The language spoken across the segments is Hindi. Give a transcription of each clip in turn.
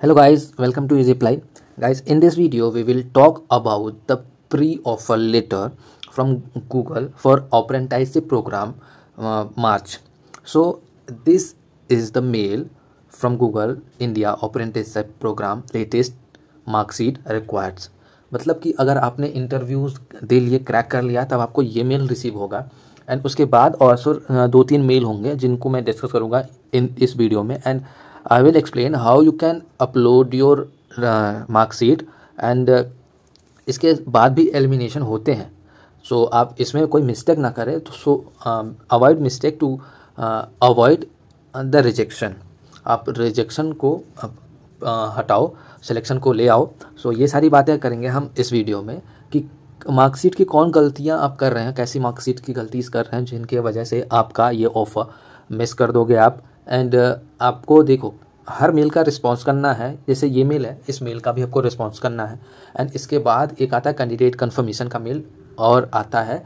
hello guys welcome to easy apply guys in this video we will talk about the pre-offer letter from google for apprenticeship program uh, march so this is the mail from google india apprenticeship program latest mark sheet requires मतलब कि अगर आपने इंटरव्यूज दे लिए क्रैक कर लिया तब आपको ये मेल रिसीव होगा एंड उसके बाद और दो तीन मेल होंगे जिनको मैं डिस्कस करूँगा इन इस वीडियो में and I will explain how you can upload your uh, marksheet and uh, इसके बाद भी एलिमिनेशन होते हैं सो so, आप इसमें कोई मिस्टेक ना करें तो so avoid mistake to avoid the rejection आप रिजेक्शन को uh, हटाओ सिलेक्शन को ले आओ सो so, ये सारी बातें करेंगे हम इस वीडियो में कि मार्कशीट की कौन गलतियां आप कर रहे हैं कैसी मार्कशीट की गलती कर रहे हैं जिनके वजह से आपका ये ऑफ़र मिस कर दोगे आप एंड uh, आपको देखो हर मेल का रिस्पॉन्स करना है जैसे ये मेल है इस मेल का भी आपको रिस्पॉन्स करना है एंड इसके बाद एक आता है कैंडिडेट कन्फर्मेशन का मेल और आता है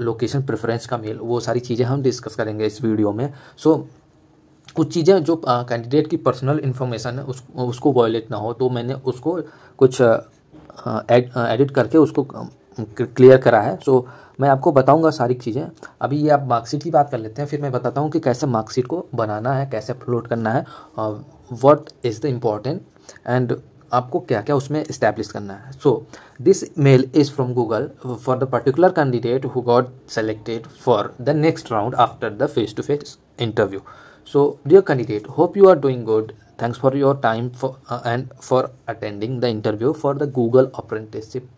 लोकेशन uh, प्रेफरेंस का मेल वो सारी चीज़ें हम डिस्कस करेंगे इस वीडियो में सो so, कुछ चीज़ें जो कैंडिडेट uh, की पर्सनल इन्फॉर्मेशन है उस, उसको वॉयलेट ना हो तो मैंने उसको कुछ एडिट करके उसको क्लियर um, करा है सो so, मैं आपको बताऊंगा सारी चीज़ें अभी ये आप मार्कशीट की बात कर लेते हैं फिर मैं बताता हूँ कि कैसे मार्कशीट को बनाना है कैसे अपलोड करना है और what is the important and आपको क्या क्या उसमें इस्टेब्लिश करना है so this mail is from Google for the particular candidate who got selected for the next round after the face to face interview so dear candidate hope you are doing good thanks for your time and for attending the interview for the Google apprenticeship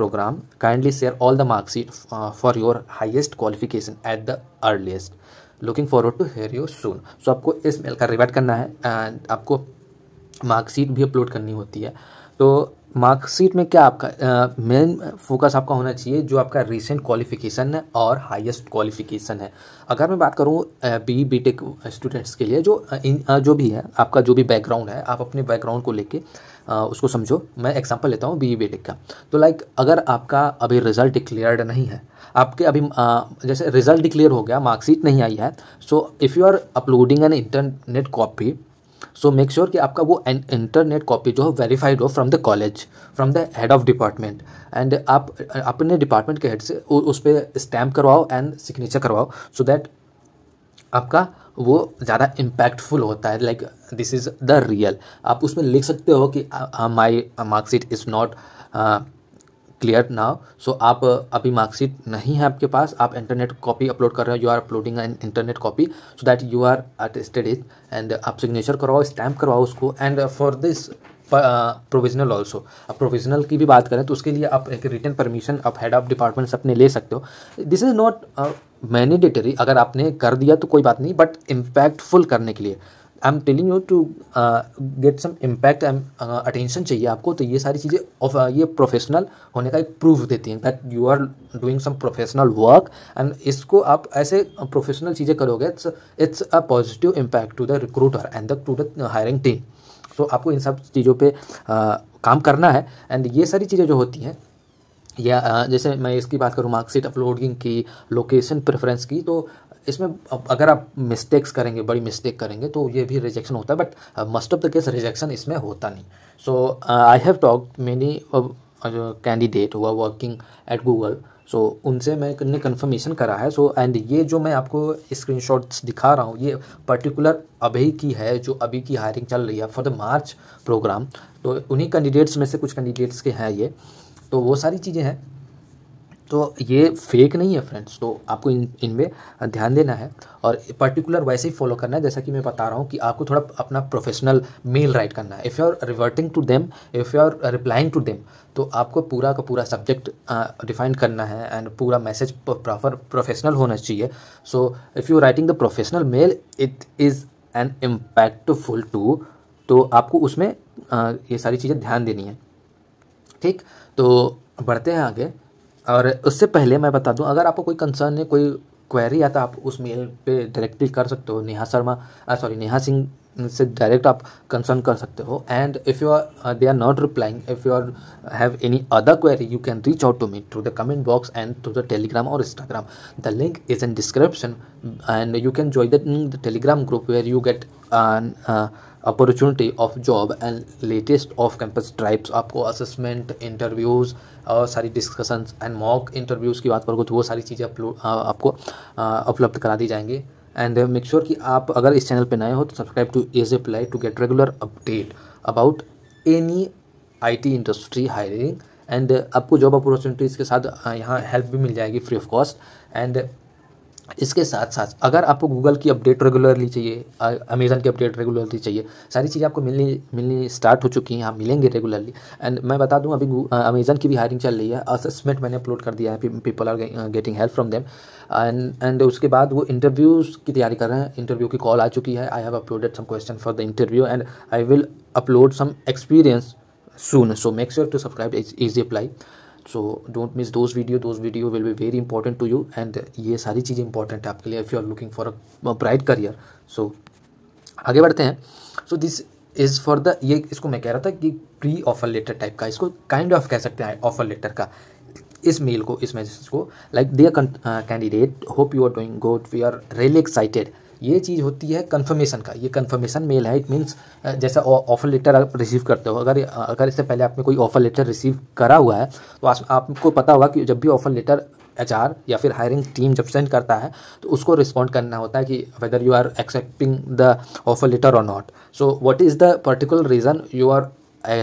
program kindly share all the marksheet for uh, for your highest qualification at the earliest looking forward to hear you soon so आपको इस मेल का रिवर्ट करना है एंड आपको मार्कशीट भी अपलोड करनी होती है तो मार्कशीट में क्या आपका मेन uh, फोकस आपका होना चाहिए जो आपका रिसेंट क्वालिफिकेशन है और हाईएस्ट क्वालिफिकेशन है अगर मैं बात करूँ बी बी टेक स्टूडेंट्स के लिए जो इन uh, uh, जो भी है आपका जो भी बैकग्राउंड है आप अपने बैकग्राउंड को लेके उसको समझो मैं एग्जाम्पल लेता हूँ बी बेटिक e e e का तो लाइक अगर आपका अभी रिज़ल्ट डिक्लेयर्ड नहीं है आपके अभी आ, जैसे रिज़ल्ट डिक्लेयर हो गया मार्कशीट नहीं आई है so if you are uploading an internet copy so make sure कि आपका वो इंटरनेट कॉपी जो है वेरीफाइड हो from the college from the head of department and आप अपने डिपार्टमेंट के हेड से उस पर स्टैम्प करवाओ एंड सिग्नेचर करवाओ सो so दैट आपका वो ज़्यादा इम्पैक्टफुल होता है like this is the real आप उसमें लिख सकते हो कि my marksheet is not clear now so आप uh, अभी मार्कशीट नहीं है आपके पास आप इंटरनेट कॉपी अपलोड कर रहे हो you are uploading an internet copy so that you are attested is and आप सिग्नेचर करवाओ स्टैम्प करवाओ उसको and for this provisional also अब प्रोविजनल की भी बात करें तो उसके लिए आप एक रिटर्न परमिशन आप हेड ऑफ डिपार्टमेंट अपने ले सकते हो दिस इज़ नॉट मैनेडेटरी अगर आपने कर दिया तो कोई बात नहीं बट इम्पैक्टफुल करने के लिए I am telling you to get some impact attention चाहिए आपको तो ये सारी चीज़ें uh, ये प्रोफेशनल होने का एक प्रूफ देती हैं that you are doing some professional work and इसको आप ऐसे प्रोफेशनल चीज़ें करोगे it's it's a positive impact to the recruiter and the to the hiring team तो आपको इन सब चीज़ों पे आ, काम करना है एंड ये सारी चीज़ें जो होती हैं या जैसे मैं इसकी बात करूँ मार्कशीट अपलोडिंग की लोकेशन प्रेफरेंस की तो इसमें अगर आप मिस्टेक्स करेंगे बड़ी मिस्टेक करेंगे तो ये भी रिजेक्शन होता है but most of the case rejection इसमें होता नहीं so I have talk many candidate हुआ working at Google so so, उनसे मैंने कन्फर्मेशन करा है सो so, एंड ये जो मैं आपको स्क्रीन दिखा रहा हूँ ये पर्टिकुलर अभी की है जो अभी की हायरिंग चल रही है फॉर द मार्च प्रोग्राम तो उन्हीं कैंडिडेट्स में से कुछ कैंडिडेट्स के हैं ये तो वो सारी चीज़ें हैं तो ये फेक नहीं है फ्रेंड्स तो आपको इन इनमें ध्यान देना है और पर्टिकुलर वैसे ही फॉलो करना है जैसा कि मैं बता रहा हूँ कि आपको थोड़ा अपना प्रोफेशनल मेल राइट करना है if you are reverting to them if you are replying to them तो आपको पूरा का पूरा सब्जेक्ट डिफाइन करना है एंड पूरा मैसेज प्रॉपर प्रोफेशनल होना चाहिए so if you writing the professional mail it is an impactful to तो आपको उसमें uh, ये सारी चीज़ें ध्यान देनी है ठीक तो बढ़ते हैं आगे और उससे पहले मैं बता दूं अगर आपको कोई कंसर्न है कोई क्वेरी आता तो आप उस मेल पे डायरेक्टली कर सकते हो नेहा शर्मा सॉरी नेहा सिंह से डायरेक्ट आप कंसर्न कर सकते हो and if you are they are not replying if you are have any other query you can reach out to me through the comment box and through the Telegram और Instagram the link is in description and you can join the Telegram group where you get opportunity of job and latest of campus tribes आपको असेसमेंट इंटरव्यूज़ और सारी डिस्कशंस एंड मॉक इंटरव्यूज़ की बात करोगे तो वो सारी चीज़ें uh, आपको uh, उपलब्ध करा दी जाएंगी एंड मेक श्योर कि आप अगर इस चैनल पर नए हो तो subscribe to easy apply to get regular update about any IT industry hiring and आपको जॉब अपॉर्चुनिटीज़ के साथ यहाँ हेल्प भी मिल जाएगी फ्री ऑफ कॉस्ट एंड इसके साथ साथ अगर आपको गूगल की अपडेट रेगुलरली चाहिए अमेज़न की अपडेट रेगुलरली चाहिए सारी चीज़ें आपको मिलनी मिलनी स्टार्ट हो चुकी हैं आप हाँ, मिलेंगे रेगुलरली एंड मैं बता दूं अभी अमेज़न की भी हायरिंग चल रही है असेसमेंट मैंने अपलोड कर दिया है people are getting help from them and and उसके बाद वो इंटरव्यूज़ की तैयारी कर रहे हैं इंटरव्यू की कॉल आ चुकी है I have uploaded some question for the interview and I will upload some experience soon so make sure to subscribe is easy apply so don't miss those video those video will be very important to you and ये सारी चीज़ें इंपॉर्टेंट है आपके लिए if you are looking for a bright career so आगे बढ़ते हैं so this is for the ये इसको मैं कह रहा था कि प्री ऑफर लेटर टाइप का इसको काइंड ऑफ कह सकते हैं ऑफर लेटर का इस मेल को इस मैसेज को like there candidate hope you are doing good we are really excited ये चीज़ होती है कन्फर्मेशन का ये कन्फर्मेशन मेल है इट मीन्स जैसा ऑफर लेटर आप रिसीव करते हो अगर अगर इससे पहले आपने कोई ऑफर लेटर रिसीव करा हुआ है तो आप, आपको पता होगा कि जब भी ऑफर लेटर एच या फिर हायरिंग टीम जब सेंड करता है तो उसको रिस्पॉन्ड करना होता है कि whether you are accepting the offer letter और not so what is the particular reason you are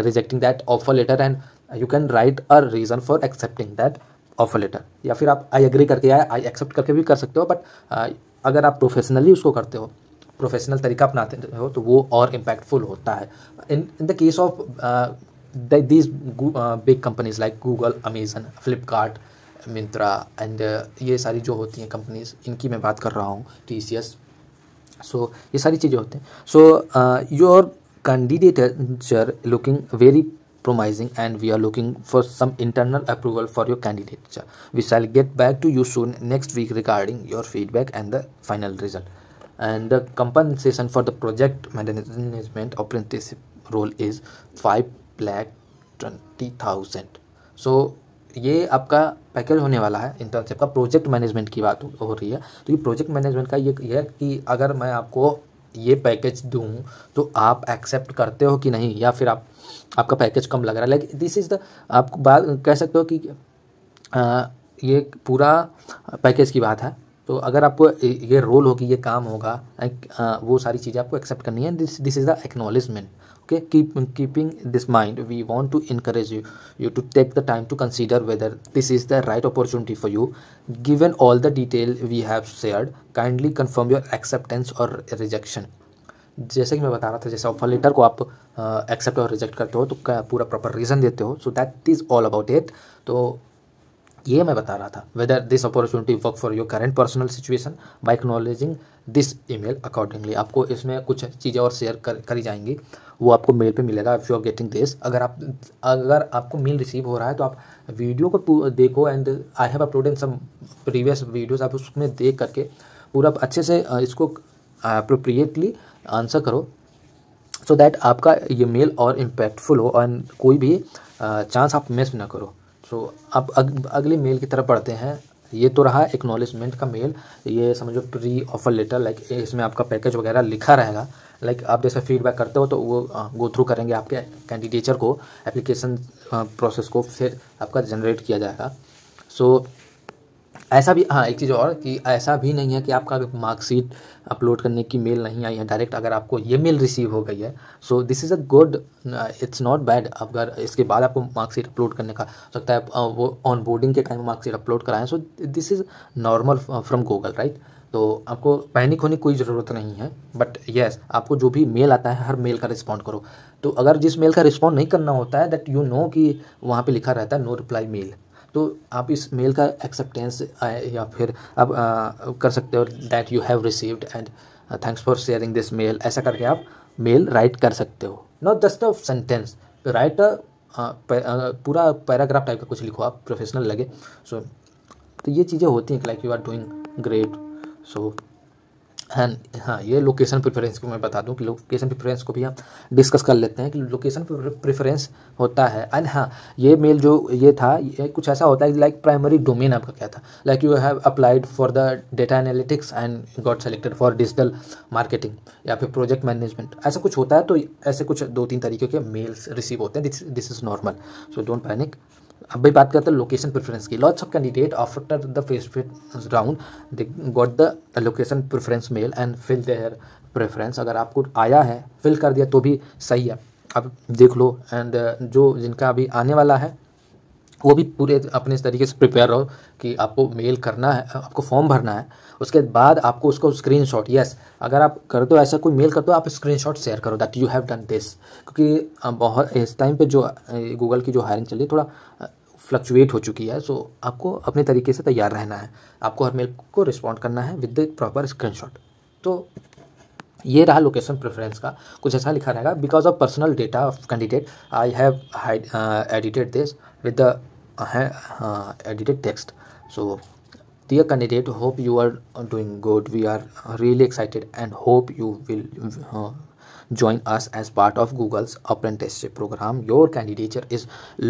rejecting that offer letter and you can write a reason for accepting that offer letter या फिर आप आई एग्री करके आए आई एक्सेप्ट करके भी कर सकते हो बट अगर आप प्रोफेशनली उसको करते हो प्रोफेशनल तरीका अपनाते हो तो वो और इम्पैक्टफुल होता है in in the case of these big companies like Google Amazon Flipkart Myntra and ये सारी जो होती हैं कंपनीज इनकी मैं बात कर रहा हूँ टी सी एस सो ये सारी चीज़ें होती हैं so your candidate looking very promising and we are looking for some internal approval for your candidature. We shall get back to you soon next week regarding your feedback and the final result. And the compensation for the project management apprenticeship role is 5 lakh 20000 so ये आपका पैकेज होने वाला है इंटर्नशिप का प्रोजेक्ट मैनेजमेंट की बात हो रही है तो ये प्रोजेक्ट मैनेजमेंट का ये है कि अगर मैं आपको ये पैकेज दूँ तो आप एक्सेप्ट करते हो कि नहीं या फिर आप आपका पैकेज कम लग रहा है लेकिन दिस इज़ द आप बात कह सकते हो कि आ, ये पूरा पैकेज की बात है तो अगर आपको ये रोल होगी ये काम होगा वो सारी चीज़ें आपको एक्सेप्ट करनी है this this is the acknowledgement okay keep keeping this mind we want to encourage you you to take the time to consider whether this is the right opportunity for you given all the detail we have shared kindly confirm your acceptance और रिजेक्शन जैसे कि मैं बता रहा था जैसे ऑफर लेटर को आप एक्सेप्ट और रिजेक्ट करते हो तो पूरा प्रॉपर रीज़न देते हो so that is all about it तो ये मैं बता रहा था whether this opportunity work for your current personal situation by acknowledging this email accordingly आपको इसमें कुछ चीज़ें और शेयर कर करी जाएंगी वो आपको मेल पे मिलेगा if you are getting this अगर आप अगर आपको मेल रिसीव हो रहा है तो आप वीडियो को देखो and I have uploaded some previous videos आप उसमें देख करके पूरा अच्छे से इसको अप्रोप्रिएटली आंसर करो सो so दैट आपका ये मेल और इम्पैक्टफुल हो और कोई भी चांस आप मिस ना करो सो so, आप अग, अगले मेल की तरफ पढ़ते हैं ये तो रहा एक्नॉलेजमेंट का मेल ये समझो प्री ऑफर लेटर लाइक इसमें आपका पैकेज वगैरह लिखा रहेगा लाइक आप जैसे फीडबैक करते हो तो वो गो थ्रू करेंगे आपके कैंडिडेचर को एप्लीकेशन प्रोसेस को फिर आपका जनरेट किया जाएगा सो so, ऐसा भी हाँ एक चीज़ और कि ऐसा भी नहीं है कि आपका मार्कशीट अपलोड करने की मेल नहीं आई है डायरेक्ट अगर आपको ये मेल रिसीव हो गई है so this is a good it's not bad अगर इसके बाद आपको मार्कशीट अपलोड करने का सकता है वो ऑन बोर्डिंग के टाइम मार्कशीट अपलोड कराएं so this is normal from Google right तो आपको पैनिक होने की कोई ज़रूरत नहीं है बट येस yes, आपको जो भी मेल आता है हर मेल का रिस्पॉन्ड करो तो अगर जिस मेल का रिस्पॉन्ड नहीं करना होता है दैट यू नो कि वहाँ पे लिखा रहता है नो रिप्लाई मेल तो आप इस मेल का एक्सेप्टेंस या फिर आप आ, कर सकते हो that you have received and thanks for sharing this mail ऐसा करके आप मेल राइट कर सकते हो not just a sentence write पूरा पैराग्राफ टाइप का कुछ लिखो आप प्रोफेशनल लगे सो so, तो ये चीज़ें होती हैं like you are doing great so and हाँ ये लोकेशन प्रेफरेंस को मैं बता दूं कि लोकेशन प्रेफरेंस को भी हम डिस्कस कर लेते हैं कि लोकेशन प्रेफरेंस होता है एंड हाँ ये मेल जो ये था ये कुछ ऐसा होता है लाइक प्राइमरी डोमेन आपका क्या था like you have applied for the data analytics and got selected for digital marketing या फिर प्रोजेक्ट मैनेजमेंट ऐसा कुछ होता है तो ऐसे कुछ दो तीन तरीके के मेल्स रिसीव होते हैं this is normal so don't panic अब भाई बात करते हैं लोकेशन प्रेफरेंस की lots of candidate after the face fit round they got the location preference mail and fill their preference अगर आपको आया है फिल कर दिया तो भी सही है अब देख लो एंड uh, जो जिनका अभी आने वाला है वो भी पूरे अपने इस तरीके से प्रिपेयर रहो कि आपको मेल करना है आपको फॉर्म भरना है उसके बाद आपको उसको स्क्रीन शॉट यस अगर आप कर दो ऐसा कोई मेल कर दो आप स्क्रीन शॉट शेयर करो that you have done this क्योंकि बहुत इस टाइम पे जो गूगल की जो हायरिंग चल रही है थोड़ा फ्लक्चुएट हो चुकी है सो आपको अपने तरीके से तैयार रहना है आपको हर मेल को रिस्पॉन्ड करना है विद द प्रॉपर शॉट तो ये रहा लोकेशन प्रेफरेंस का कुछ ऐसा लिखा रहेगा because of personal data of candidate I have edited this with the uh, uh, edited text so dear candidate hope you are doing good we are really excited and hope you will uh, join us as part of google's apprenticeship program your candidature is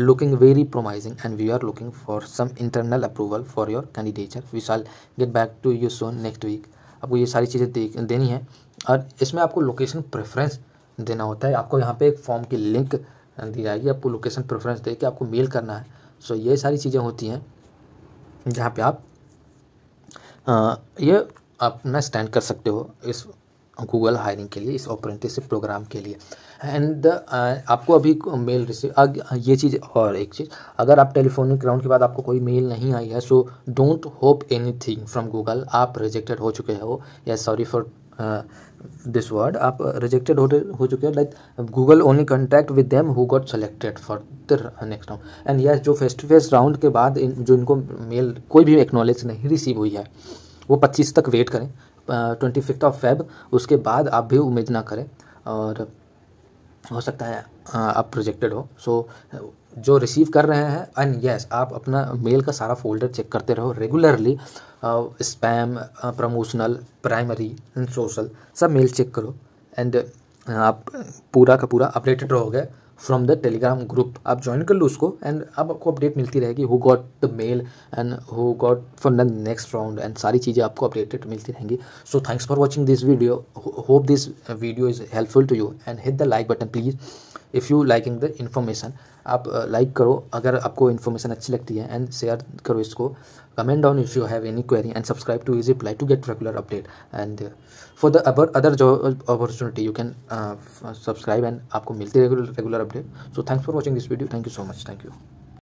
looking very promising and we are looking for some internal approval for your candidature we shall get back to you soon next week आपको ये सारी चीज़ें देनी है और इसमें आपको लोकेशन प्रेफरेंस देना होता है आपको यहाँ पे एक फॉर्म की लिंक दी जाएगी आपको लोकेशन प्रेफरेंस दे के आपको मेल करना है सो ये सारी चीज़ें होती हैं जहाँ पे आप ये अपना स्टैंड कर सकते हो इस गूगल हायरिंग के लिए इस अप्रेंटिसशिप प्रोग्राम के लिए एंड आपको अभी मेल रिसीव ये चीज़ और एक चीज़ अगर आप टेलीफोनिक राउंड के बाद आपको कोई मेल नहीं आई है so don't hope anything from Google आप रिजेक्टेड हो चुके हो या sorry for this uh, word आप रिजेक्टेड हो हो चुके हैं like Google only contact with them who got selected for the next round and yes जो फेस टू फेस राउंड के बाद इन, जो इनको मेल कोई भी एक्नॉलेज नहीं रिसीव हुई है वो पच्चीस तक वेट करें ट्वेंटी फिफ्थ ऑफ फेब उसके बाद आप भी उम्मीद ना करें और हो सकता है आप प्रोजेक्टेड हो सो so, जो रिसीव कर रहे हैं एंड यस आप अपना मेल का सारा फोल्डर चेक करते रहो regularly spam promotional primary and social सब मेल चेक करो एंड आप पूरा का पूरा अपडेटेड रहोगे फ्रॉम द टेलीग्राम ग्रुप आप ज्वाइन कर लो उसको एंड अब आपको अपडेट मिलती रहेगी who got the mail and who got for the next round and सारी चीज़ें आपको अपडेटेड मिलती रहेंगी so thanks for watching this video hope this video is helpful to you and hit the like button please if you liking the information आप लाइक uh, करो अगर आपको इन्फॉर्मेशन अच्छी लगती है एंड शेयर करो इसको comment down if you have any query and subscribe to easy apply to get regular update and for the other other जो opportunity you can subscribe and आपको मिलती है regular regular update so thanks for watching this video thank you so much thank you